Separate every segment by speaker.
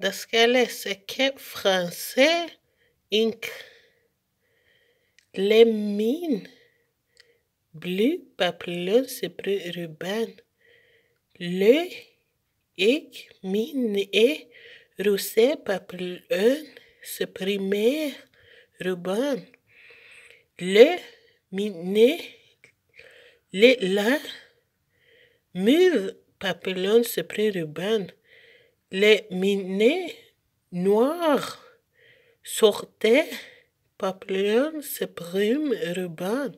Speaker 1: Parce qu'elle c'est que français, inc. Les mines, bleu, papillon, c'est plus urbain. Le, inc mine et rousset, papillon, c'est primaire, ruban. Le, mine, les la, mur, papillon, c'est plus les mines noires sortaient, papillons se brumes rubans,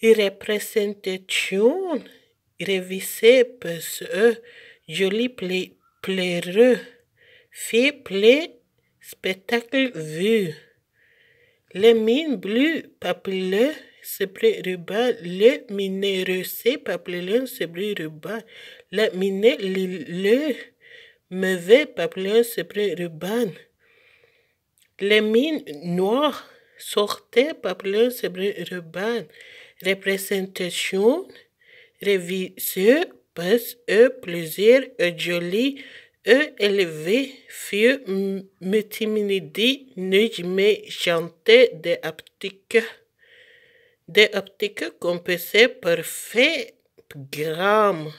Speaker 1: représentations, révisées par ce joli plaireux, fit plein spectacle vu. Les mines bleues papillons se ruban, les mines russes papillons se ruban, les mines les plein papillon sébré urbain. »« Les mines noires sortaient papillon sébré urbain. Représentation révisée parce plaisir plusieurs jolis eux élevés furent multimilliers, ne jamais chanter des optiques. Des optiques compensées par fait grammes.